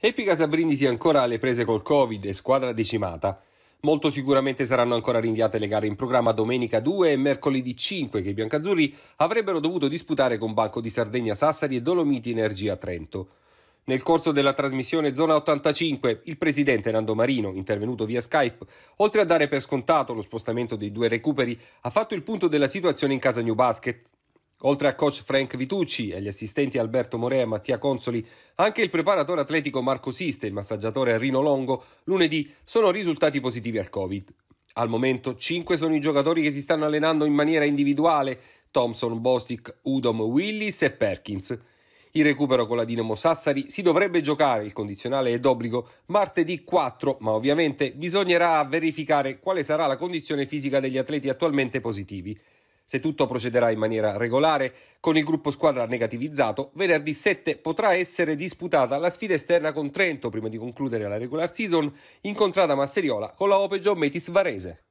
Happy Casabrindisi ancora alle prese col Covid e squadra decimata. Molto sicuramente saranno ancora rinviate le gare in programma domenica 2 e mercoledì 5 che i biancazzurri avrebbero dovuto disputare con Banco di Sardegna Sassari e Dolomiti Energia Trento. Nel corso della trasmissione Zona 85, il presidente Nando Marino, intervenuto via Skype, oltre a dare per scontato lo spostamento dei due recuperi, ha fatto il punto della situazione in casa New Basket, Oltre a coach Frank Vitucci e gli assistenti Alberto Morea e Mattia Consoli, anche il preparatore atletico Marco Siste e il massaggiatore Rino Longo lunedì sono risultati positivi al Covid. Al momento 5 sono i giocatori che si stanno allenando in maniera individuale, Thompson, Bostic, Udom, Willis e Perkins. Il recupero con la Dinamo Sassari si dovrebbe giocare, il condizionale è d'obbligo, martedì 4, ma ovviamente bisognerà verificare quale sarà la condizione fisica degli atleti attualmente positivi. Se tutto procederà in maniera regolare, con il gruppo squadra negativizzato, venerdì 7 potrà essere disputata la sfida esterna con Trento prima di concludere la regular season, incontrata Masseriola con la Ope Metis Varese.